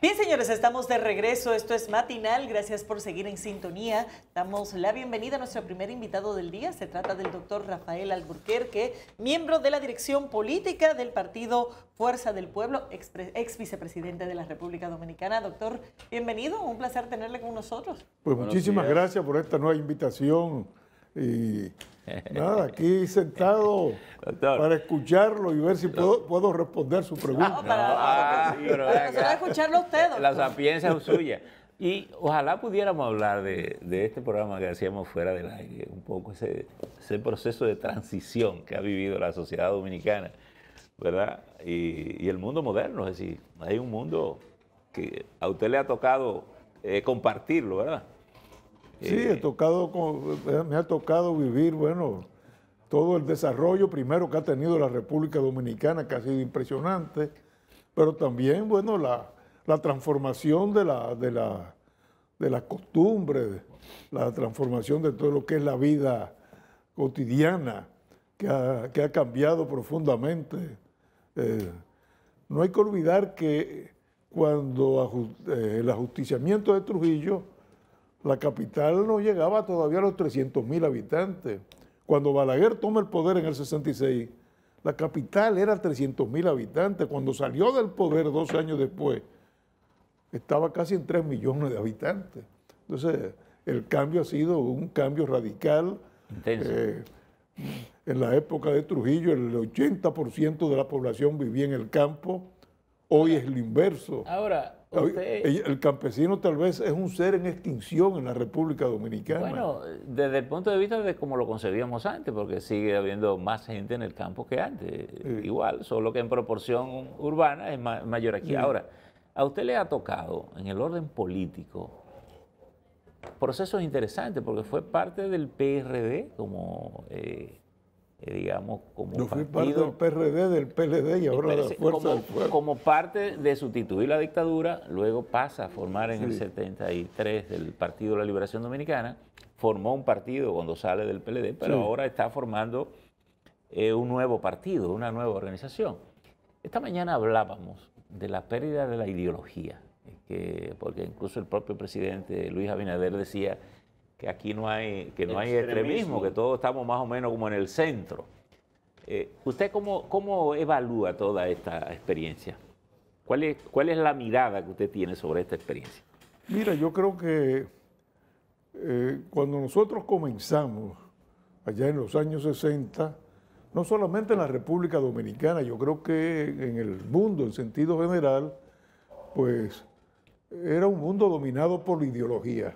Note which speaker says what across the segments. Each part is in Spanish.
Speaker 1: Bien, señores, estamos de regreso. Esto es Matinal. Gracias por seguir en sintonía. Damos la bienvenida a nuestro primer invitado del día. Se trata del doctor Rafael Alburquerque, miembro de la dirección política del partido Fuerza del Pueblo, ex, vicepresidente de la República Dominicana. Doctor, bienvenido. Un placer tenerle con nosotros.
Speaker 2: Pues muchísimas gracias por esta nueva invitación y nada, aquí sentado para escucharlo y ver si puedo, puedo responder su pregunta. No, ah,
Speaker 1: escucharlo
Speaker 3: usted. Doctor. La sapiencia es suya. Y ojalá pudiéramos hablar de, este programa que hacíamos fuera del aire, un poco ese, proceso de transición que ha vivido la sociedad dominicana, ¿verdad? Y, el mundo moderno, es decir, hay un mundo que a usted le ha tocado eh, compartirlo, ¿verdad?
Speaker 2: Sí, eh, tocado, eh, me ha tocado vivir, bueno, todo el desarrollo primero que ha tenido la República Dominicana, que ha sido impresionante, pero también, bueno, la, transformación de la, de la, de la transformación de todo lo que es la vida cotidiana, que ha, cambiado profundamente. Eh, no hay que olvidar que cuando el ajusticiamiento de Trujillo, la capital no llegaba todavía a los 300 mil habitantes. Cuando Balaguer toma el poder en el 66, la capital era 300 mil habitantes. Cuando salió del poder dos años después, estaba casi en 3 millones de habitantes. Entonces, el cambio ha sido un cambio radical.
Speaker 3: Intenso. Eh,
Speaker 2: en la época de Trujillo, el 80% de la población vivía en el campo. Hoy es lo inverso. Ahora, el campesino tal vez es un ser en extinción en la República Dominicana. Bueno,
Speaker 3: desde el punto de vista de cómo lo concebíamos antes, porque sigue habiendo más gente en el campo que antes, igual, solo que en proporción urbana es mayor aquí. Ahora, a usted le ha tocado en el orden político procesos interesantes, porque fue parte del PRD como eh, eh, digamos, como Yo partido,
Speaker 2: parte del PRD, del PLD y ahora de la
Speaker 3: como, parte de sustituir la dictadura, luego pasa a formar en el 73 del Partido de la Liberación Dominicana, formó un partido cuando sale del PLD, pero ahora está formando eh, un nuevo partido, una nueva organización. Esta mañana hablábamos de la pérdida de la ideología, eh, porque incluso el propio presidente Luis Abinader decía que aquí no hay, que no extremismo. hay extremismo, que todos estamos más o menos como en el centro. Eh, ¿Usted cómo, evalúa toda esta experiencia? ¿Cuál es, ¿Cuál es la mirada que usted tiene sobre esta experiencia?
Speaker 2: Mira, yo creo que eh, cuando nosotros comenzamos allá en los años 60, no solamente en la República Dominicana, yo creo que en el mundo en sentido general, pues era un mundo dominado por la ideología.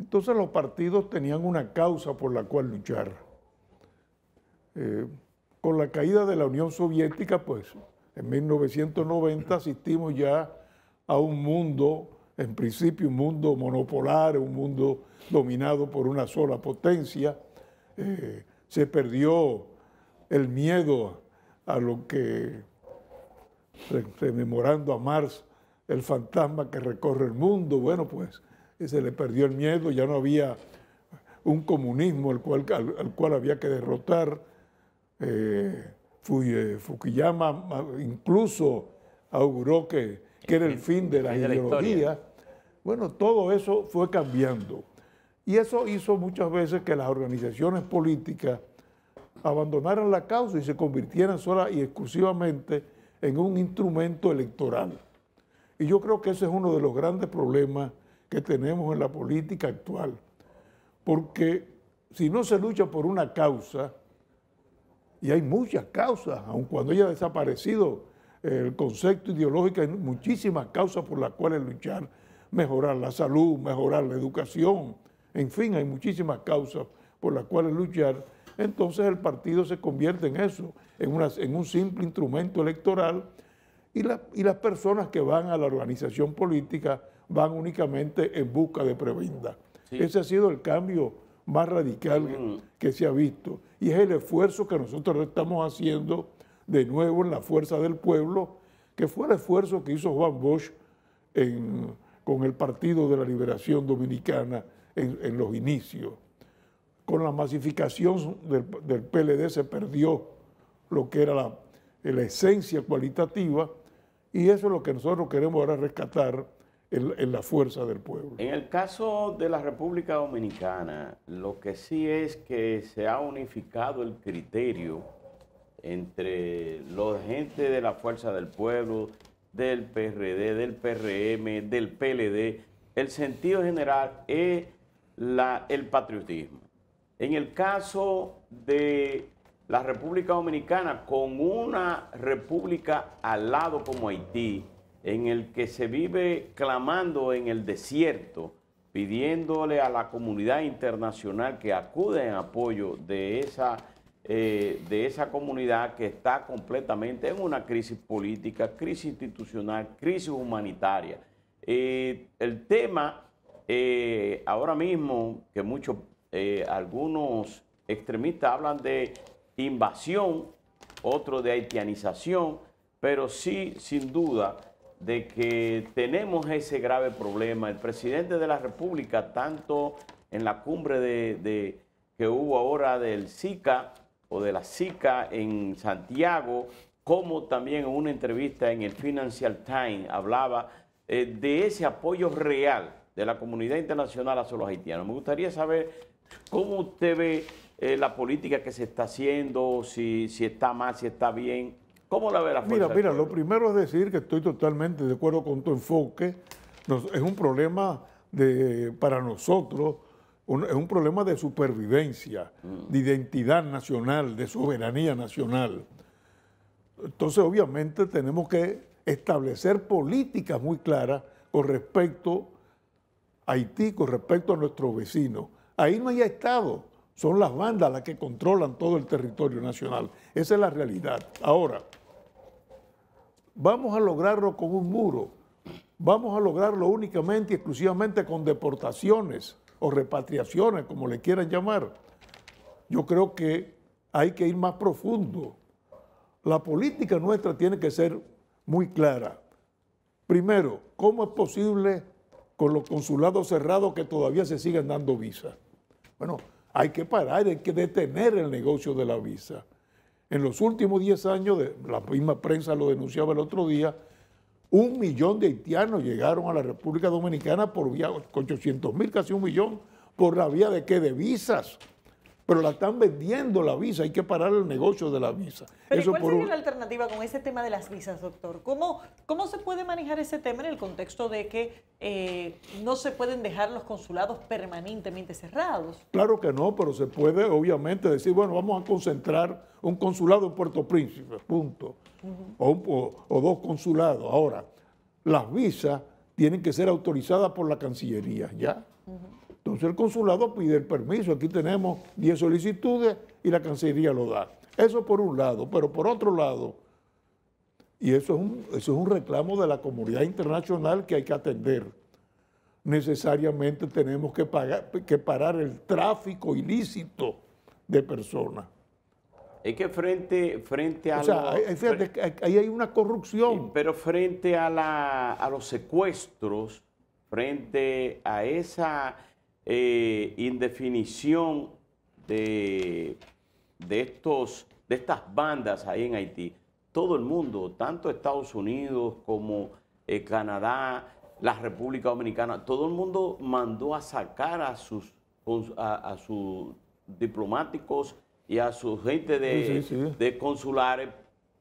Speaker 2: Entonces los partidos tenían una causa por la cual luchar. Eh, con la caída de la Unión Soviética, pues en 1990 asistimos ya a un mundo, en principio un mundo monopolar, un mundo dominado por una sola potencia. Eh, se perdió el miedo a lo que, rememorando este, a Marx, el fantasma que recorre el mundo, bueno, pues se le perdió el miedo, ya no había un comunismo al cual, al, cual había que derrotar. Eh, eh, Fukuyama incluso auguró que, era el fin de la ideología. Bueno, todo eso fue cambiando. Y eso hizo muchas veces que las organizaciones políticas abandonaran la causa y se convirtieran sola y exclusivamente en un instrumento electoral. Y yo creo que ese es uno de los grandes problemas que tenemos en la política actual. Porque si no se lucha por una causa, y hay muchas causas, aun cuando haya desaparecido eh, el concepto ideológico, hay muchísimas causas por las cuales luchar, mejorar la salud, mejorar la educación, en fin, hay muchísimas causas por las cuales luchar, entonces el partido se convierte en eso, en, un simple instrumento electoral y las personas que van a la organización política van únicamente en busca de prebenda. Ese ha sido el cambio más radical mm. que se ha visto. Y es el esfuerzo que nosotros estamos haciendo de nuevo en la fuerza del pueblo, que fue el esfuerzo que hizo Juan Bosch con el Partido de la Liberación Dominicana en, los inicios. Con la masificación del, PLD se perdió lo que era la esencia cualitativa y eso es lo que nosotros queremos ahora rescatar en, la fuerza del pueblo.
Speaker 4: En el caso de la República Dominicana, lo que sí es que se ha unificado el criterio entre los gente de la fuerza del pueblo, del PRD, del PRM, del PLD. El sentido general es la, el patriotismo. En el caso de la República Dominicana, con una república al lado como Haití, en el que se vive clamando en el desierto, pidiéndole a la comunidad internacional que acude en apoyo de esa, eh, de esa comunidad que está completamente en una crisis política, crisis institucional, crisis humanitaria. Eh, el tema eh, ahora mismo, que muchos, algunos extremistas hablan de invasión, otros de haitianización, pero sí, sin duda, de que tenemos ese grave problema. El presidente de la República, tanto en la cumbre de, que hubo ahora del SICA o de la SICA en Santiago, como también en una entrevista en el Financial Times hablaba eh, de ese apoyo real de la comunidad internacional a los haitianos. Me gustaría saber cómo usted ve eh, la política que se está haciendo, si, si está mal, si está bien, ¿Cómo la verás? Mira, mira, lo
Speaker 2: primero es decir que estoy totalmente de acuerdo con tu enfoque. es un problema de, para nosotros, es un problema de supervivencia, mm. de identidad nacional, de soberanía nacional. Entonces, obviamente, tenemos que establecer políticas muy claras con respecto a Haití, con respecto a nuestros vecinos. Ahí no hay Estado, son las bandas las que controlan todo el territorio nacional. Esa es la realidad. Ahora, vamos a lograrlo con un muro, vamos a lograrlo únicamente y exclusivamente con deportaciones o repatriaciones, como le quieran llamar. Yo creo que hay que ir más profundo. La política nuestra tiene que ser muy clara. Primero, ¿cómo es posible con los consulados cerrados que todavía se sigan dando visas? Bueno, hay que parar, hay que detener el negocio de la visa en los últimos 10 años, la misma prensa lo denunciaba el otro día, un millón de haitianos llegaron a la República Dominicana por vía, 800 mil, casi un millón, por la vía de qué, de visas pero la están vendiendo la visa, hay que parar el negocio de la visa. Pero Eso ¿Cuál sería la
Speaker 1: alternativa con ese tema de las visas, doctor? ¿Cómo, ¿Cómo se puede manejar ese tema en el contexto de que eh, no se pueden dejar los consulados permanentemente cerrados?
Speaker 2: Claro que no, pero se puede obviamente decir, bueno, vamos a concentrar un consulado en Puerto Príncipe, punto, o, dos consulados. Ahora, las visas tienen que ser autorizadas por la Cancillería, ¿ya? Entonces el consulado pide el permiso, aquí tenemos 10 solicitudes y la Cancillería lo da. Eso por un lado, pero por otro lado, y eso es un, reclamo de la comunidad internacional que hay que atender, necesariamente tenemos que, pagar, que parar el tráfico ilícito de personas.
Speaker 4: Es que frente, frente a... O sea, eh, eh,
Speaker 2: eh, ahí hay una corrupción.
Speaker 4: Pero frente a, a los secuestros, frente a esa eh, indefinición de, de, estos, de estas bandas ahí en Haití. Todo el mundo, tanto Estados Unidos como eh, Canadá, la República Dominicana, todo el mundo mandó a sacar a sus, a, sus diplomáticos y a su gente de, de consulares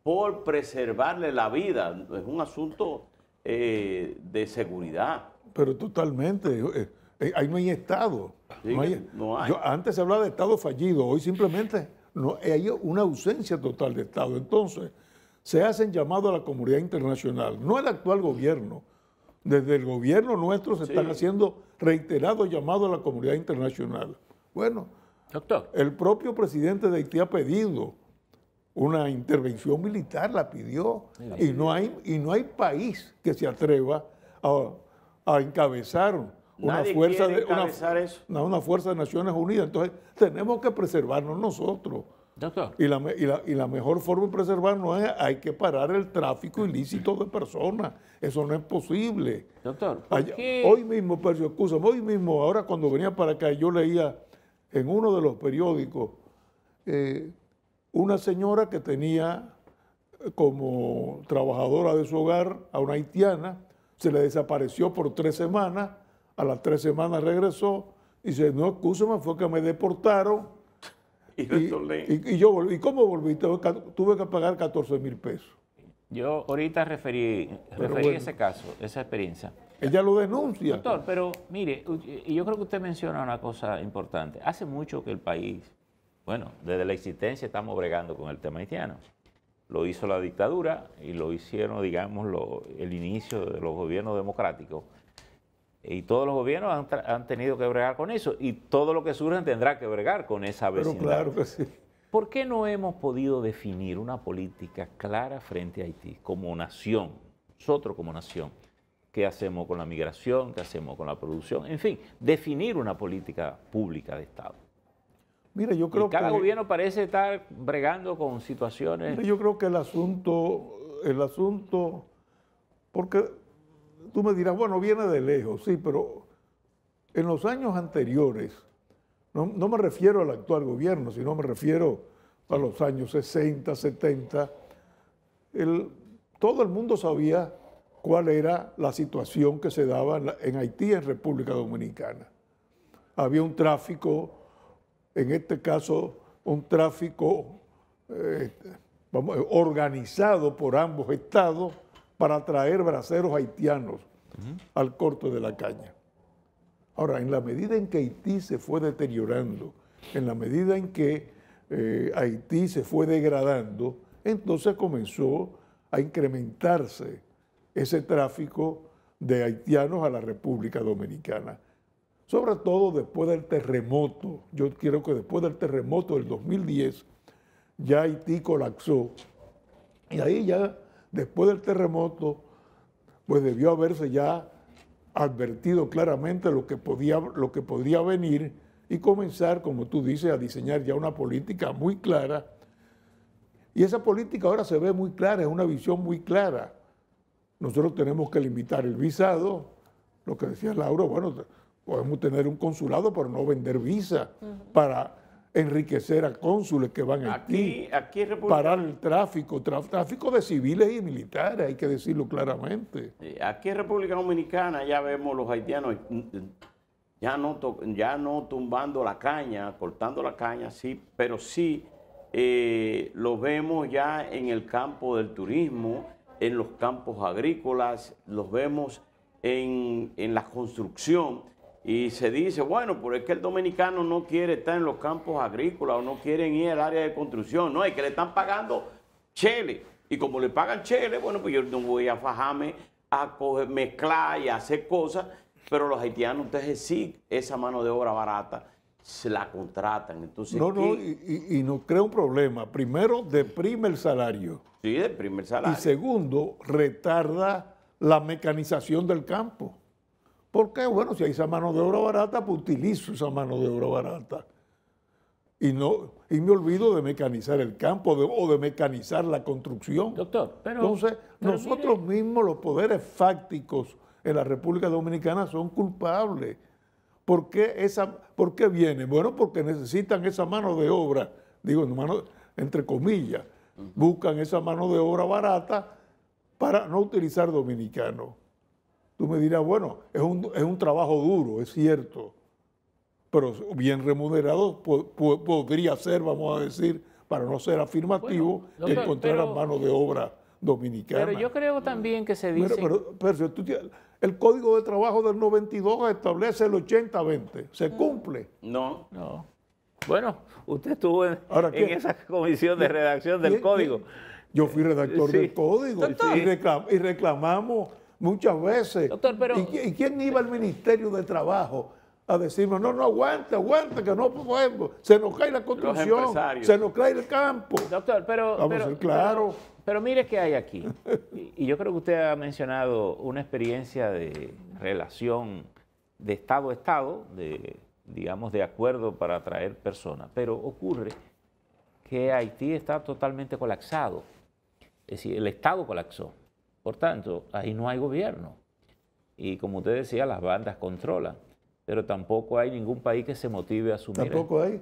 Speaker 4: por preservarle la vida. Es un asunto eh, de seguridad.
Speaker 2: Pero totalmente. Eh, ahí no hay Estado. antes se hablaba de Estado fallido, hoy simplemente no, eh, hay una ausencia total de Estado. Entonces, se hacen llamados a la comunidad internacional, no el actual gobierno. Desde el gobierno nuestro se están haciendo reiterados llamados a la comunidad internacional. Bueno, el propio presidente de Haití ha pedido una intervención militar, la pidió, y, no hay, y no hay país que se atreva a, a encabezar una fuerza de
Speaker 4: una,
Speaker 2: Una, fuerza de Naciones Unidas. Entonces, tenemos que preservarnos nosotros. Doctor. Y la, y la, mejor forma de preservarnos es hay que parar el tráfico ilícito de personas. Eso no es posible. Doctor, hoy mismo, Percio, excusa, hoy mismo, ahora cuando venía para acá, yo leía en uno de los periódicos eh, una señora que tenía como trabajadora de su hogar a una haitiana, se le desapareció por tres semanas a las tres semanas regresó y dice, no, me fue que me deportaron.
Speaker 3: y,
Speaker 2: yo volví. ¿Y cómo volví? Tuve que pagar 14 mil pesos.
Speaker 3: Yo ahorita referí, referí ese caso, esa experiencia.
Speaker 2: Ella lo denuncia.
Speaker 3: Doctor, pero mire, y yo creo que usted menciona una cosa importante. Hace mucho que el país, bueno, desde la existencia estamos bregando con el tema haitiano. Lo hizo la dictadura y lo hicieron, digamos, el inicio de los gobiernos democráticos. Y todos los gobiernos han, tenido que bregar con eso. Y todo lo que surja tendrá que bregar con esa vecindad. Pero claro que sí. ¿Por qué no hemos podido definir una política clara frente a Haití como nación? Nosotros como nación. ¿Qué hacemos con la migración? ¿Qué hacemos con la producción? En fin, definir una política pública de Estado.
Speaker 2: Mira, yo creo y cada gobierno
Speaker 3: parece estar bregando con situaciones. yo
Speaker 2: creo que el asunto, el asunto, porque Tú me dirás, bueno, viene de lejos, sí, pero en los años anteriores, no, me refiero al actual gobierno, sino me refiero a los años 60, 70, todo el mundo sabía cuál era la situación que se daba en, Haití, en República Dominicana. Había un tráfico, en este caso, un tráfico eh, organizado por ambos estados para traer braceros haitianos al corto de la caña. Ahora, en la medida en que Haití se fue deteriorando, en la medida en que eh, Haití se fue degradando, entonces comenzó a incrementarse ese tráfico de haitianos a la República Dominicana. Sobre todo después del terremoto. Yo quiero que después del terremoto del 2010, ya Haití colapsó. Y ahí ya después del terremoto, pues debió haberse ya advertido claramente lo que, podía, lo que podría venir y comenzar, como tú dices, a diseñar ya una política muy clara. Y esa política ahora se ve muy clara, es una visión muy clara. Nosotros tenemos que limitar el visado, lo que decía Lauro, bueno, podemos tener un consulado, pero no vender visa para enriquecer a cónsules que van aquí, a parar el tráfico, tráfico de civiles y militares, hay que decirlo claramente. Aquí
Speaker 4: en República Dominicana ya vemos los haitianos ya no, ya no tumbando la caña, cortando la caña, sí, pero sí eh, los lo vemos ya en el campo del turismo, en los campos agrícolas, los vemos en, en la construcción y se dice, bueno, pero es que el dominicano no quiere estar en los campos agrícolas o no quieren ir al área de construcción. No, es que le están pagando chele. Y como le pagan chele, bueno, pues yo no voy a fajarme a mezclar y a hacer cosas. Pero los haitianos, ustedes sí, esa mano de obra barata se la contratan. Entonces, no, no,
Speaker 2: y, y, y nos crea un problema. Primero, deprime el salario.
Speaker 4: Sí, deprime el salario. Y
Speaker 2: segundo, retarda la mecanización del campo. Porque, bueno, si hay esa mano de obra barata, pues utilizo esa mano de obra barata. Y, no, y me olvido de mecanizar el campo o de mecanizar la construcción. Doctor, Entonces, nosotros mismos, los poderes fácticos en la República Dominicana, son culpables. ¿Por qué, esa, viene? Bueno, porque necesitan esa mano de obra, digo, entre comillas, buscan esa mano de obra barata para no utilizar dominicano. Tú me dirás, bueno, es un, es un trabajo duro, es cierto, pero bien remunerado podría ser, vamos a decir, para no ser afirmativo, encontrar a mano de obra dominicana. Pero yo creo también que se dice... Pero, pero, el Código de Trabajo del 92 establece el 80-20. ¿Se mm. cumple?
Speaker 3: No. No. Bueno, usted estuvo en, en esa comisión de redacción del Código.
Speaker 2: Yo fui redactor del Código y reclamamos muchas veces. pero... ¿Y, quién iba al Ministerio de Trabajo? a decirnos, no, no, aguanta, aguanta, que no podemos, se nos cae la construcción, se nos cae el campo. Doctor, pero... Vamos pero, a ser
Speaker 3: Pero, mire qué hay aquí. Y, y, yo creo que usted ha mencionado una experiencia de relación de Estado a Estado, de, digamos, de acuerdo para atraer personas. Pero ocurre que Haití está totalmente colapsado. Es decir, el Estado colapsó. Por tanto, ahí no hay gobierno. Y como usted decía, las bandas controlan. Pero tampoco hay ningún país que se motive a asumir. Tampoco hay.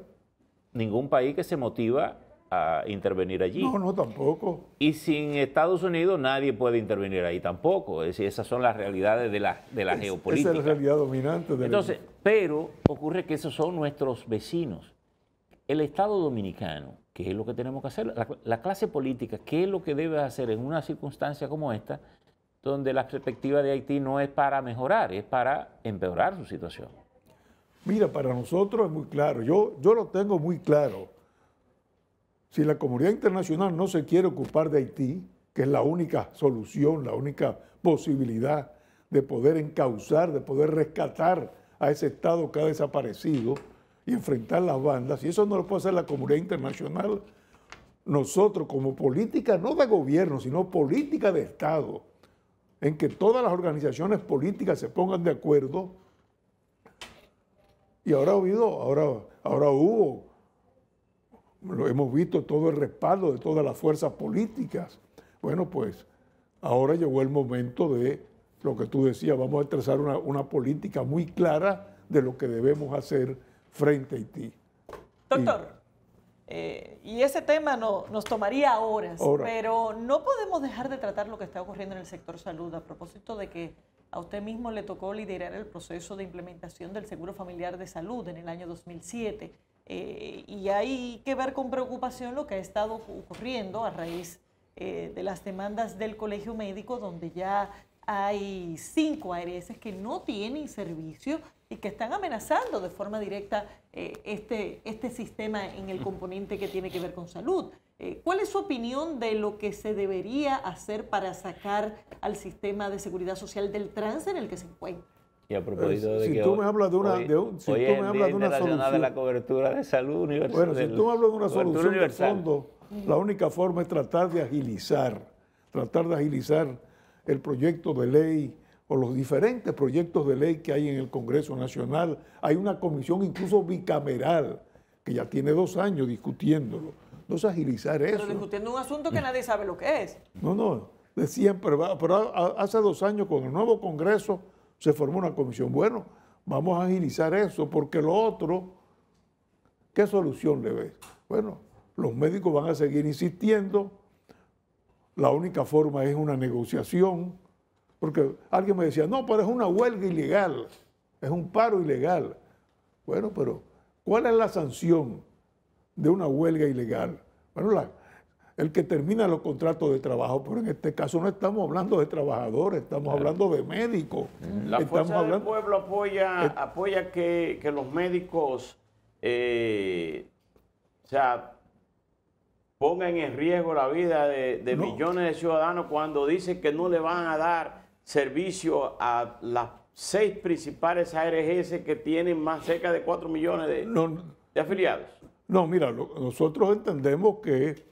Speaker 3: Ningún país que se motiva a intervenir allí. No, no,
Speaker 2: tampoco.
Speaker 3: Y sin Estados Unidos nadie puede intervenir ahí tampoco. Es decir, esas son las realidades de la, geopolítica. Esa es la
Speaker 2: realidad dominante. Entonces, pero ocurre que esos son
Speaker 3: nuestros vecinos el Estado dominicano, ¿qué es lo que tenemos que hacer, la, clase política, qué es lo que debe hacer en una circunstancia como esta, donde la perspectiva de Haití no es para mejorar, es para empeorar su situación.
Speaker 2: Mira, para nosotros es muy claro, yo, yo lo tengo muy claro. Si la comunidad internacional no se quiere ocupar de Haití, que es la única solución, la única posibilidad de poder encauzar, de poder rescatar a ese Estado que ha desaparecido, y enfrentar las bandas, y eso no lo puede hacer la comunidad internacional, nosotros como política no de gobierno, sino política de Estado, en que todas las organizaciones políticas se pongan de acuerdo. Y ahora ha ahora, ahora hubo, lo hemos visto todo el respaldo de todas las fuerzas políticas. Bueno, pues ahora llegó el momento de lo que tú decías, vamos a trazar una, una política muy clara de lo que debemos hacer frente a Haití. Doctor,
Speaker 1: eh, y, ese tema no, nos tomaría horas, pero no podemos dejar de tratar lo que está ocurriendo en el sector salud a propósito de que a usted mismo le tocó liderar el proceso de implementación del Seguro Familiar de Salud en el año 2007. Eh, y hay que ver con preocupación lo que ha estado ocurriendo a raíz eh, de las demandas del Colegio Médico, donde ya hay cinco ARS que no tienen servicio y que están amenazando de forma directa eh, este, este sistema en el componente que tiene que ver con salud. Eh, ¿Cuál es su opinión de lo que se debería hacer para sacar al sistema de seguridad social del trance en el que se encuentra?
Speaker 2: Y a propósito eh, de si tú me hablas de una, solución de la cobertura de salud universal. Bueno, si tú hablas de una solución de fondo, la única forma es tratar de agilizar, tratar de agilizar el proyecto de ley o los diferentes proyectos de ley que hay en el Congreso Nacional. Hay una comisión incluso bicameral que ya tiene dos años discutiéndolo. No agilizar eso. Pero
Speaker 1: discutiendo un asunto que nadie sabe lo que es. No,
Speaker 2: no, de siempre. Pero hace dos años con el nuevo Congreso se formó una comisión. Bueno, vamos a agilizar eso porque lo otro, ¿qué solución le ves? Bueno, los médicos van a seguir insistiendo. La única forma es una negociación porque alguien me decía, no, pero es una huelga ilegal, es un paro ilegal. Bueno, pero ¿cuál es la sanción de una huelga ilegal? Bueno, el que termina los contratos de trabajo, pero en este caso no estamos hablando de trabajadores, estamos hablando de médicos. Mm. La fuerza del
Speaker 4: pueblo apoya, eh, apoya que, los médicos eh, pongan en riesgo la vida de, millones de ciudadanos cuando dicen que no le van a dar servicio a las seis principales ARGS que tienen más cerca de 4 millones de, afiliados?
Speaker 2: No, mira, nosotros entendemos que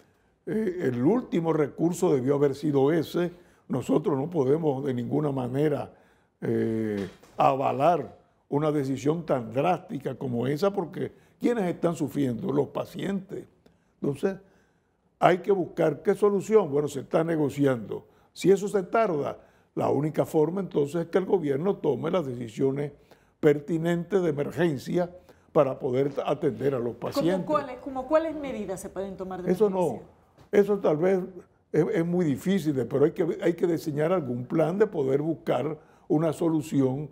Speaker 2: eh, el último recurso debió haber sido ese. Nosotros no podemos de ninguna manera eh, avalar una decisión tan drástica como esa porque quienes están sufriendo? Los pacientes. Entonces, hay que buscar qué solución. Bueno, se está negociando. Si eso se tarda, la única forma entonces es que el gobierno tome las decisiones pertinentes de emergencia para poder atender a los pacientes. ¿Cómo
Speaker 1: cuáles, como cuáles medidas se pueden tomar de Eso no,
Speaker 2: eso tal vez es, muy difícil, pero hay que, hay que diseñar algún plan de poder buscar una solución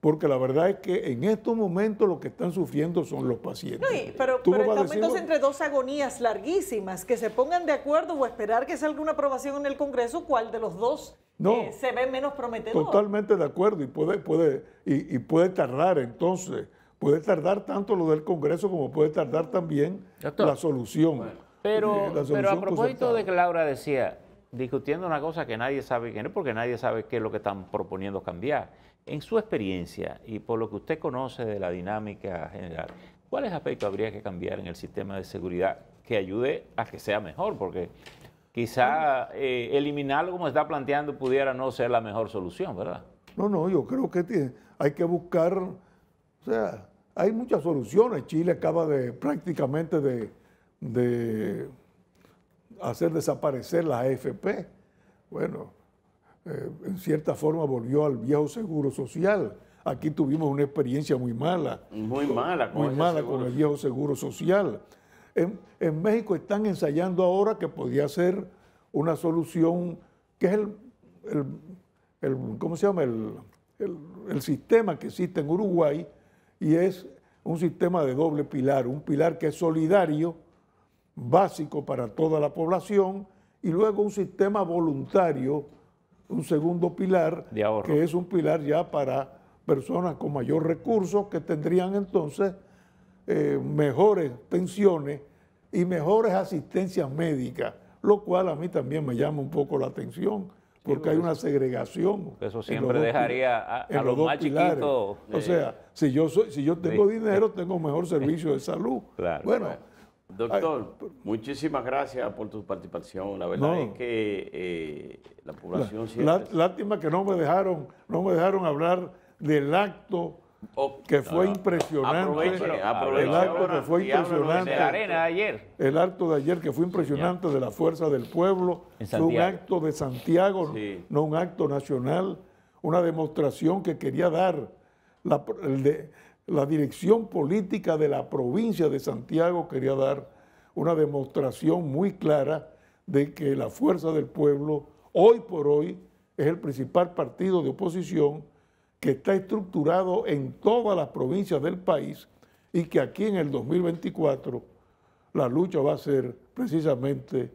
Speaker 2: porque la verdad es que en estos momentos lo que están sufriendo son los pacientes.
Speaker 1: pero, estamos entre dos agonías larguísimas, que se pongan de acuerdo o esperar que salga una aprobación en el Congreso, ¿cuál de los dos no, eh, se ve menos prometedor. Totalmente
Speaker 2: de acuerdo y puede, puede, y, puede tardar entonces, puede tardar tanto lo del Congreso como puede tardar también la solución. Eh,
Speaker 3: pero, a pues propósito de que Laura decía, discutiendo una cosa que nadie sabe quién es, porque nadie sabe qué es lo que están proponiendo cambiar. En su experiencia y por lo que usted conoce de la dinámica general, ¿cuáles aspectos habría que cambiar en el sistema de seguridad que ayude a que sea mejor? Porque quizá eh, eliminarlo como está planteando pudiera no ser la mejor solución, ¿verdad?
Speaker 2: No, no, yo creo que hay que buscar, o sea, hay muchas soluciones. Chile acaba de prácticamente de, hacer desaparecer la AFP. Bueno, eh, en cierta forma volvió al viejo seguro social. Aquí tuvimos una experiencia muy mala.
Speaker 4: Muy mala Muy mala con el
Speaker 2: viejo seguro social. En, México están ensayando ahora que podría ser una solución, que es el, ¿cómo se llama? El, sistema que existe en Uruguay y es un sistema de doble pilar, un pilar que es solidario, básico para toda la población, y luego un sistema voluntario, un segundo pilar, que es un pilar ya para personas con mayor recursos que tendrían entonces eh, mejores pensiones y mejores asistencias médicas, lo cual a mí también me llama un poco la atención, porque hay una segregación.
Speaker 3: Eso siempre dejaría
Speaker 2: a, los, más chiquitos. o sea, si yo, si yo tengo dinero, tengo mejor servicio de salud. bueno.
Speaker 4: Doctor, muchísimas gracias por tu participación. La verdad es que eh, la población... siempre...
Speaker 2: Lástima que no me, dejaron, no me dejaron hablar del acto que fue ah, impresionante. el acto de ayer. El acto de ayer que fue impresionante de la fuerza del pueblo. Fue un acto de Santiago, no un acto nacional. Una demostración que quería dar la dirección política de la provincia de Santiago, quería dar una demostración muy clara de que la fuerza del pueblo, hoy por hoy, es el principal partido de oposición que está estructurado en todas las provincias del país y que aquí en el 2024 la lucha va a ser precisamente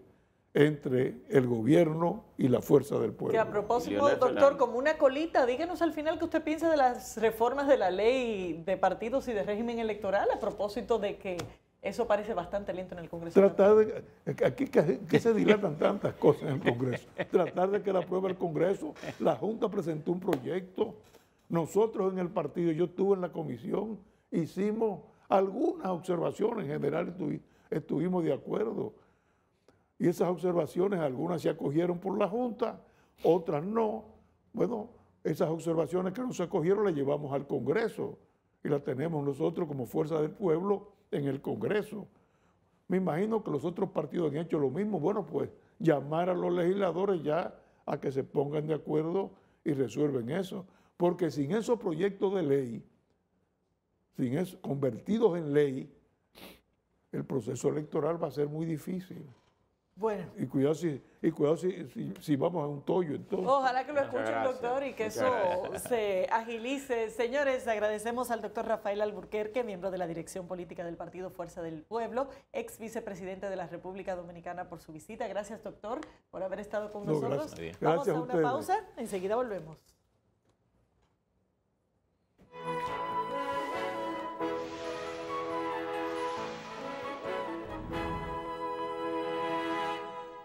Speaker 2: entre el gobierno y la fuerza del pueblo. Que a propósito, doctor,
Speaker 1: como una colita, díganos al final qué usted piensa de las reformas de la ley de partidos y de régimen electoral a propósito de que eso parece bastante lento en el Congreso.
Speaker 2: Tratar de, aquí que, se dilatan tantas cosas en el Congreso. Tratar de que la prueba el Congreso. La Junta presentó un proyecto. Nosotros en el partido, yo estuve en la comisión, hicimos algunas observaciones, en general estuvimos de acuerdo. Y esas observaciones, algunas se acogieron por la Junta, otras no. Bueno, esas observaciones que no se acogieron las llevamos al Congreso y las tenemos nosotros como fuerza del pueblo en el Congreso. Me imagino que los otros partidos han hecho lo mismo. Bueno, pues llamar a los legisladores ya a que se pongan de acuerdo y resuelven eso. Porque sin esos proyectos de ley, sin convertidos en ley, el proceso electoral va a ser muy difícil. Bueno. Y cuidado si, y cuidado si, si, vamos a un tollo entonces. Ojalá que lo escuche el doctor y que eso
Speaker 1: se agilice. Señores, agradecemos al doctor Rafael Alburquerque, miembro de la Dirección Política del Partido Fuerza del Pueblo, ex vicepresidente de la República Dominicana por su visita. Gracias, doctor, por haber estado con nosotros. Gracias. Vamos a una pausa, enseguida volvemos.